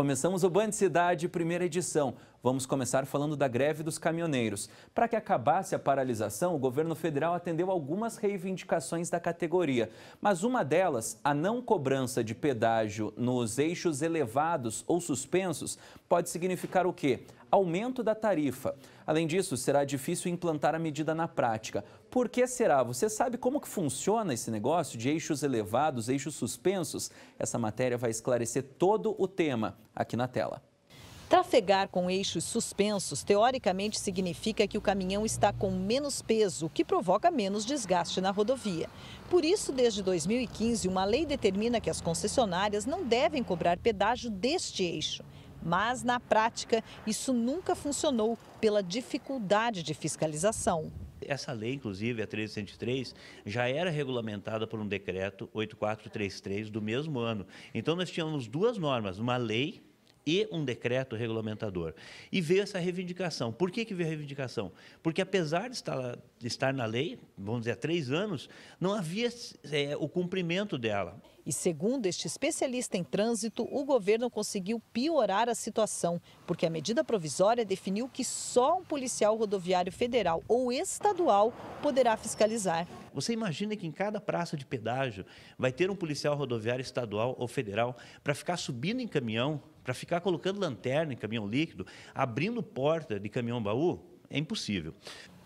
Começamos o Band Cidade, primeira edição. Vamos começar falando da greve dos caminhoneiros. Para que acabasse a paralisação, o governo federal atendeu algumas reivindicações da categoria, mas uma delas, a não cobrança de pedágio nos eixos elevados ou suspensos, pode significar o quê? Aumento da tarifa. Além disso, será difícil implantar a medida na prática. Por que será? Você sabe como que funciona esse negócio de eixos elevados, eixos suspensos? Essa matéria vai esclarecer todo o tema aqui na tela. Trafegar com eixos suspensos teoricamente significa que o caminhão está com menos peso, o que provoca menos desgaste na rodovia. Por isso, desde 2015, uma lei determina que as concessionárias não devem cobrar pedágio deste eixo. Mas, na prática, isso nunca funcionou pela dificuldade de fiscalização. Essa lei, inclusive, a 1303, já era regulamentada por um decreto 8433 do mesmo ano. Então, nós tínhamos duas normas, uma lei e um decreto regulamentador. E veio essa reivindicação. Por que, que veio a reivindicação? Porque, apesar de estar, de estar na lei, vamos dizer, há três anos, não havia é, o cumprimento dela. E segundo este especialista em trânsito, o governo conseguiu piorar a situação, porque a medida provisória definiu que só um policial rodoviário federal ou estadual poderá fiscalizar. Você imagina que em cada praça de pedágio vai ter um policial rodoviário estadual ou federal para ficar subindo em caminhão, para ficar colocando lanterna em caminhão líquido, abrindo porta de caminhão baú? É impossível.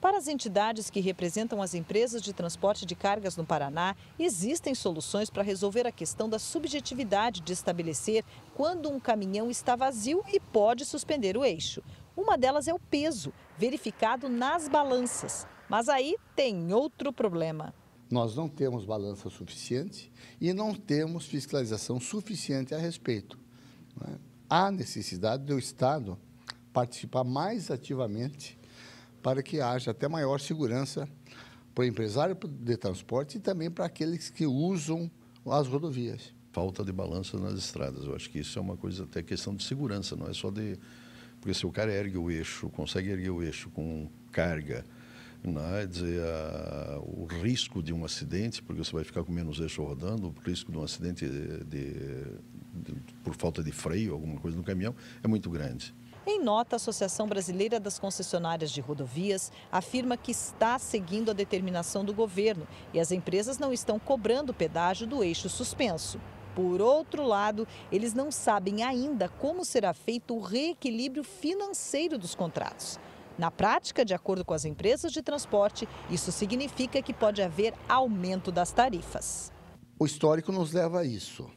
Para as entidades que representam as empresas de transporte de cargas no Paraná, existem soluções para resolver a questão da subjetividade de estabelecer quando um caminhão está vazio e pode suspender o eixo. Uma delas é o peso, verificado nas balanças. Mas aí tem outro problema. Nós não temos balança suficiente e não temos fiscalização suficiente a respeito. Né? Há necessidade do Estado participar mais ativamente para que haja até maior segurança para o empresário de transporte e também para aqueles que usam as rodovias. Falta de balança nas estradas. Eu acho que isso é uma coisa até questão de segurança, não é só de. Porque se o cara ergue o eixo, consegue erguer o eixo com carga, não é? dizer, a... o risco de um acidente, porque você vai ficar com menos eixo rodando, o risco de um acidente de... De... por falta de freio, alguma coisa no caminhão, é muito grande. Em nota, a Associação Brasileira das Concessionárias de Rodovias afirma que está seguindo a determinação do governo e as empresas não estão cobrando pedágio do eixo suspenso. Por outro lado, eles não sabem ainda como será feito o reequilíbrio financeiro dos contratos. Na prática, de acordo com as empresas de transporte, isso significa que pode haver aumento das tarifas. O histórico nos leva a isso.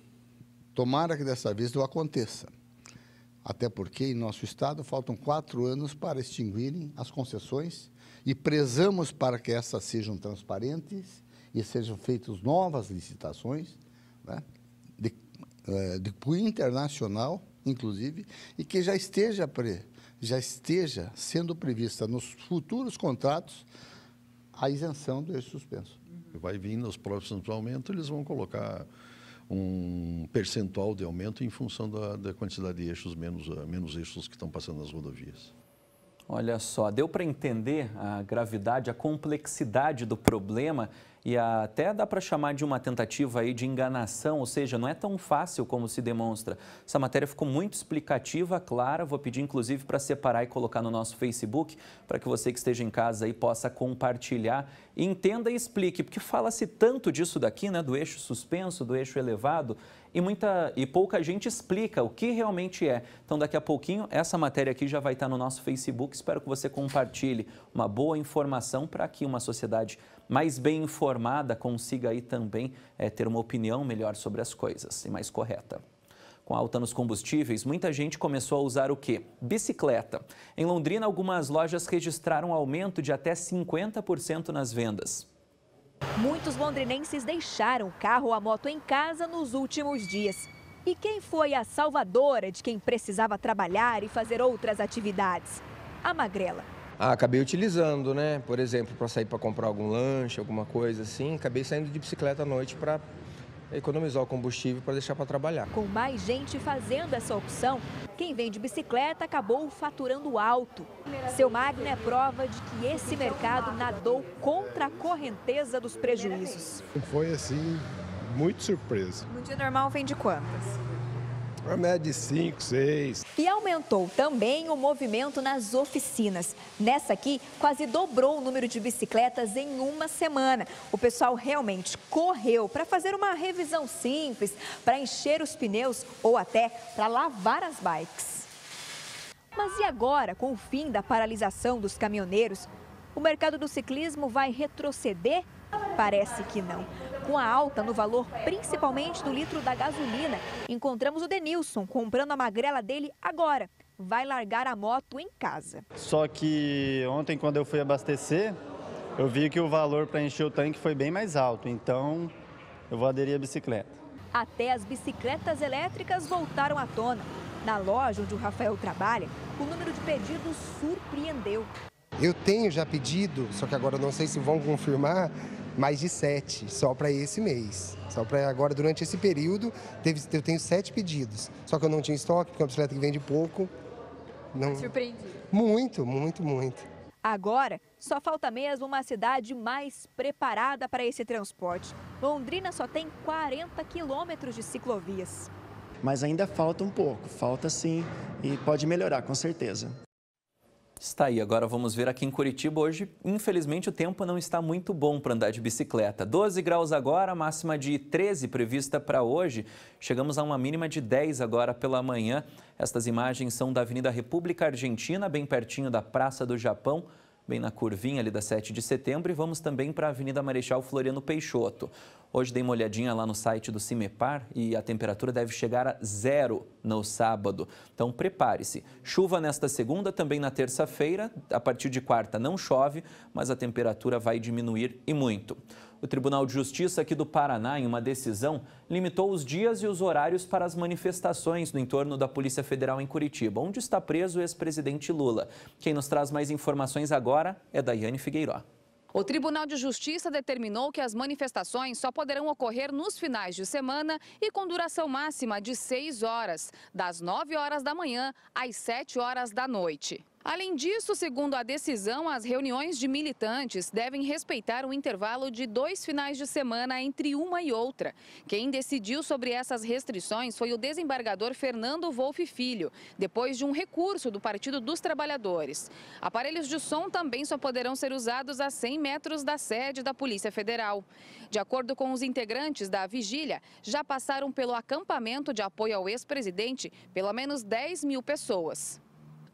Tomara que dessa vez não aconteça. Até porque em nosso Estado faltam quatro anos para extinguirem as concessões e prezamos para que essas sejam transparentes e sejam feitas novas licitações né, de, eh, de internacional, inclusive, e que já esteja, pre, já esteja sendo prevista nos futuros contratos a isenção do eixo suspenso. Vai vir nos próximos aumentos, eles vão colocar um percentual de aumento em função da, da quantidade de eixos, menos, ah, menos eixos que estão passando nas rodovias. Olha só, deu para entender a gravidade, a complexidade do problema e até dá para chamar de uma tentativa aí de enganação, ou seja, não é tão fácil como se demonstra. Essa matéria ficou muito explicativa, clara, vou pedir inclusive para separar e colocar no nosso Facebook, para que você que esteja em casa aí possa compartilhar, entenda e explique, porque fala-se tanto disso daqui, né, do eixo suspenso, do eixo elevado, e, muita, e pouca gente explica o que realmente é. Então, daqui a pouquinho, essa matéria aqui já vai estar tá no nosso Facebook. Espero que você compartilhe uma boa informação para que uma sociedade mais bem informada consiga aí também é, ter uma opinião melhor sobre as coisas e mais correta. Com a alta nos combustíveis, muita gente começou a usar o quê? Bicicleta. Em Londrina, algumas lojas registraram um aumento de até 50% nas vendas. Muitos londrinenses deixaram o carro ou a moto em casa nos últimos dias. E quem foi a salvadora de quem precisava trabalhar e fazer outras atividades? A magrela, ah, acabei utilizando, né? Por exemplo, para sair para comprar algum lanche, alguma coisa assim, acabei saindo de bicicleta à noite para economizar o combustível para deixar para trabalhar. Com mais gente fazendo essa opção, quem vende bicicleta acabou faturando alto. Seu Magno é prova de que esse mercado nadou contra a correnteza dos prejuízos. Foi assim, muito surpresa. No dia normal vende quantas? Média é de 5, 6. E aumentou também o movimento nas oficinas. Nessa aqui, quase dobrou o número de bicicletas em uma semana. O pessoal realmente correu para fazer uma revisão simples, para encher os pneus ou até para lavar as bikes. Mas e agora, com o fim da paralisação dos caminhoneiros, o mercado do ciclismo vai retroceder? Parece que não. Com a alta no valor principalmente do litro da gasolina, encontramos o Denilson comprando a magrela dele agora. Vai largar a moto em casa. Só que ontem, quando eu fui abastecer, eu vi que o valor para encher o tanque foi bem mais alto. Então, eu vou aderir à bicicleta. Até as bicicletas elétricas voltaram à tona. Na loja onde o Rafael trabalha, o número de pedidos surpreendeu. Eu tenho já pedido, só que agora não sei se vão confirmar, mais de sete só para esse mês. Só para agora, durante esse período, teve, eu tenho sete pedidos. Só que eu não tinha estoque, porque é uma bicicleta que vende pouco. Não... Surpreendi. Muito, muito, muito. Agora, só falta mesmo uma cidade mais preparada para esse transporte. Londrina só tem 40 quilômetros de ciclovias. Mas ainda falta um pouco, falta sim, e pode melhorar, com certeza. Está aí, agora vamos ver aqui em Curitiba hoje. Infelizmente, o tempo não está muito bom para andar de bicicleta. 12 graus agora, máxima de 13 prevista para hoje. Chegamos a uma mínima de 10 agora pela manhã. Estas imagens são da Avenida República Argentina, bem pertinho da Praça do Japão, bem na curvinha ali da 7 de setembro. E vamos também para a Avenida Marechal Floriano Peixoto. Hoje dei uma olhadinha lá no site do CIMEPAR e a temperatura deve chegar a zero no sábado. Então prepare-se. Chuva nesta segunda, também na terça-feira. A partir de quarta não chove, mas a temperatura vai diminuir e muito. O Tribunal de Justiça aqui do Paraná, em uma decisão, limitou os dias e os horários para as manifestações no entorno da Polícia Federal em Curitiba, onde está preso o ex-presidente Lula. Quem nos traz mais informações agora é Daiane Figueiró. O Tribunal de Justiça determinou que as manifestações só poderão ocorrer nos finais de semana e com duração máxima de 6 horas, das 9 horas da manhã às 7 horas da noite. Além disso, segundo a decisão, as reuniões de militantes devem respeitar o um intervalo de dois finais de semana entre uma e outra. Quem decidiu sobre essas restrições foi o desembargador Fernando Wolff Filho, depois de um recurso do Partido dos Trabalhadores. Aparelhos de som também só poderão ser usados a 100 metros da sede da Polícia Federal. De acordo com os integrantes da vigília, já passaram pelo acampamento de apoio ao ex-presidente pelo menos 10 mil pessoas.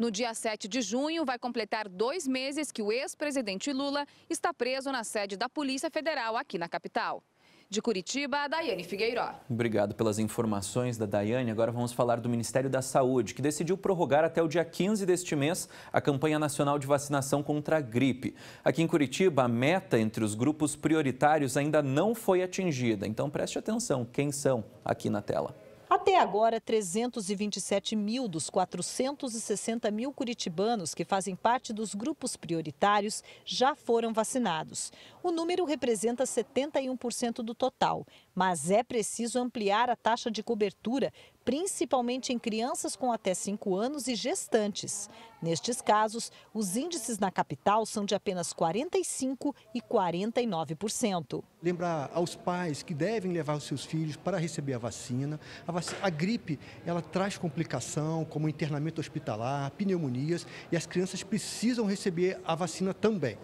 No dia 7 de junho, vai completar dois meses que o ex-presidente Lula está preso na sede da Polícia Federal aqui na capital. De Curitiba, a Daiane Figueiró. Obrigado pelas informações da Daiane. Agora vamos falar do Ministério da Saúde, que decidiu prorrogar até o dia 15 deste mês a campanha nacional de vacinação contra a gripe. Aqui em Curitiba, a meta entre os grupos prioritários ainda não foi atingida. Então preste atenção quem são aqui na tela. Até agora, 327 mil dos 460 mil curitibanos que fazem parte dos grupos prioritários já foram vacinados. O número representa 71% do total mas é preciso ampliar a taxa de cobertura, principalmente em crianças com até 5 anos e gestantes. Nestes casos, os índices na capital são de apenas 45% e 49%. Lembrar aos pais que devem levar os seus filhos para receber a vacina. A, vacina, a gripe ela traz complicação, como internamento hospitalar, pneumonias, e as crianças precisam receber a vacina também.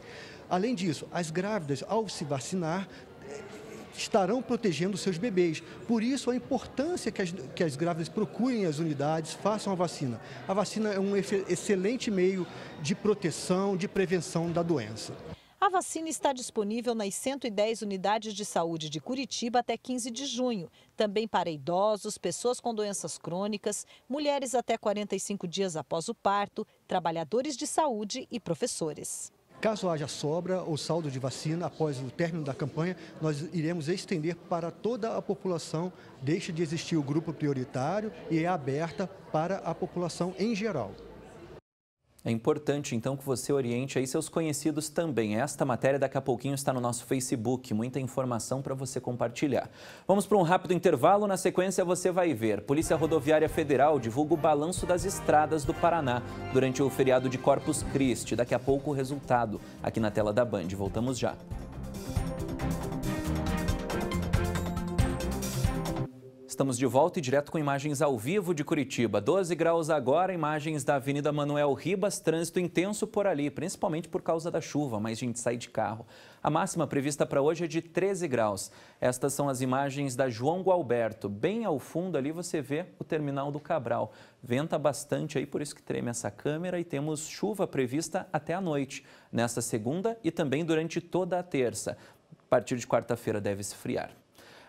Além disso, as grávidas, ao se vacinar, estarão protegendo seus bebês. Por isso, a importância que as, que as grávidas procurem as unidades, façam a vacina. A vacina é um excelente meio de proteção, de prevenção da doença. A vacina está disponível nas 110 unidades de saúde de Curitiba até 15 de junho, também para idosos, pessoas com doenças crônicas, mulheres até 45 dias após o parto, trabalhadores de saúde e professores. Caso haja sobra ou saldo de vacina após o término da campanha, nós iremos estender para toda a população, deixa de existir o grupo prioritário e é aberta para a população em geral. É importante, então, que você oriente aí seus conhecidos também. Esta matéria daqui a pouquinho está no nosso Facebook, muita informação para você compartilhar. Vamos para um rápido intervalo, na sequência você vai ver. Polícia Rodoviária Federal divulga o balanço das estradas do Paraná durante o feriado de Corpus Christi. Daqui a pouco o resultado aqui na tela da Band. Voltamos já. estamos de volta e direto com imagens ao vivo de Curitiba. 12 graus agora, imagens da Avenida Manuel Ribas, trânsito intenso por ali, principalmente por causa da chuva, mas a gente sai de carro. A máxima prevista para hoje é de 13 graus. Estas são as imagens da João Gualberto. Bem ao fundo ali você vê o terminal do Cabral. Venta bastante aí, por isso que treme essa câmera e temos chuva prevista até a noite, nesta segunda e também durante toda a terça. A partir de quarta-feira deve esfriar.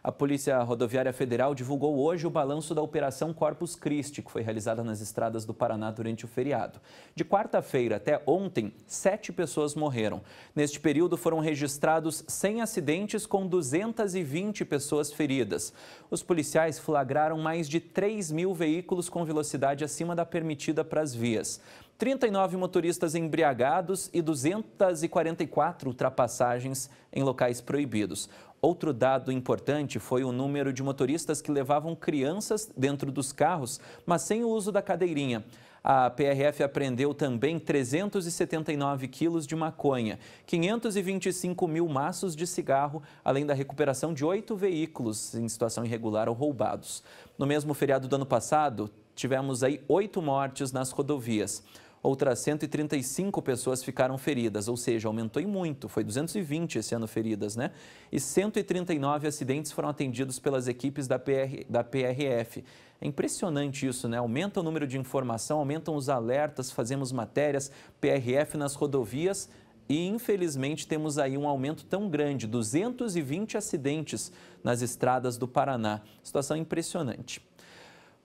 A Polícia Rodoviária Federal divulgou hoje o balanço da Operação Corpus Christi, que foi realizada nas estradas do Paraná durante o feriado. De quarta-feira até ontem, sete pessoas morreram. Neste período foram registrados 100 acidentes com 220 pessoas feridas. Os policiais flagraram mais de 3 mil veículos com velocidade acima da permitida para as vias. 39 motoristas embriagados e 244 ultrapassagens em locais proibidos. Outro dado importante foi o número de motoristas que levavam crianças dentro dos carros, mas sem o uso da cadeirinha. A PRF apreendeu também 379 quilos de maconha, 525 mil maços de cigarro, além da recuperação de oito veículos em situação irregular ou roubados. No mesmo feriado do ano passado, tivemos aí oito mortes nas rodovias. Outras 135 pessoas ficaram feridas, ou seja, aumentou em muito, foi 220 esse ano feridas, né? E 139 acidentes foram atendidos pelas equipes da, PR, da PRF. É impressionante isso, né? Aumenta o número de informação, aumentam os alertas, fazemos matérias, PRF nas rodovias, e infelizmente temos aí um aumento tão grande, 220 acidentes nas estradas do Paraná. Situação impressionante.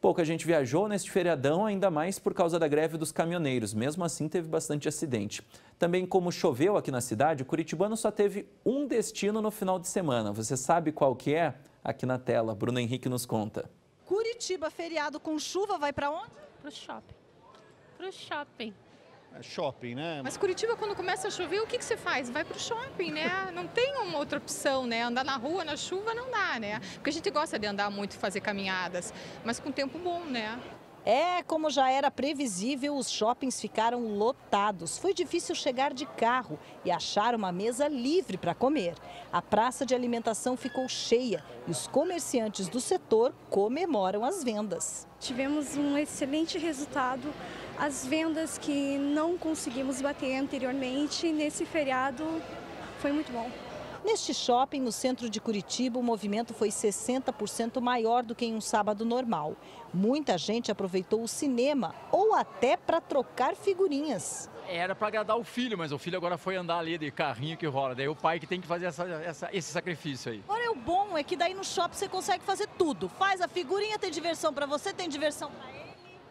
Pouca gente viajou neste feriadão, ainda mais por causa da greve dos caminhoneiros. Mesmo assim, teve bastante acidente. Também, como choveu aqui na cidade, o curitibano só teve um destino no final de semana. Você sabe qual que é? Aqui na tela, Bruno Henrique nos conta. Curitiba, feriado com chuva, vai para onde? Para o shopping. Para o shopping. É shopping, né? Mas Curitiba, quando começa a chover, o que, que você faz? Vai para o shopping, né? Não tem uma outra opção, né? Andar na rua, na chuva, não dá, né? Porque a gente gosta de andar muito, e fazer caminhadas, mas com tempo bom, né? É, como já era previsível, os shoppings ficaram lotados. Foi difícil chegar de carro e achar uma mesa livre para comer. A praça de alimentação ficou cheia e os comerciantes do setor comemoram as vendas. Tivemos um excelente resultado as vendas que não conseguimos bater anteriormente nesse feriado foi muito bom. Neste shopping, no centro de Curitiba, o movimento foi 60% maior do que em um sábado normal. Muita gente aproveitou o cinema ou até para trocar figurinhas. Era para agradar o filho, mas o filho agora foi andar ali de carrinho que rola. Daí o pai que tem que fazer essa, essa, esse sacrifício aí. Agora o bom é que daí no shopping você consegue fazer tudo. Faz a figurinha, tem diversão para você, tem diversão para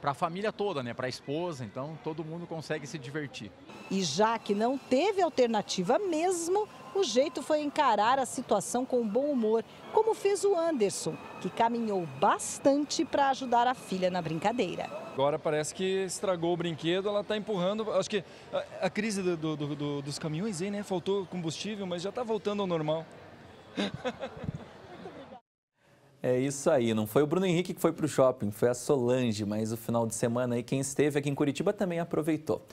para a família toda, né? Para a esposa, então todo mundo consegue se divertir. E já que não teve alternativa mesmo, o jeito foi encarar a situação com bom humor, como fez o Anderson, que caminhou bastante para ajudar a filha na brincadeira. Agora parece que estragou o brinquedo, ela está empurrando. Acho que a, a crise do, do, do, dos caminhões aí, né? Faltou combustível, mas já está voltando ao normal. É isso aí, não foi o Bruno Henrique que foi para o shopping, foi a Solange, mas o final de semana aí quem esteve aqui em Curitiba também aproveitou.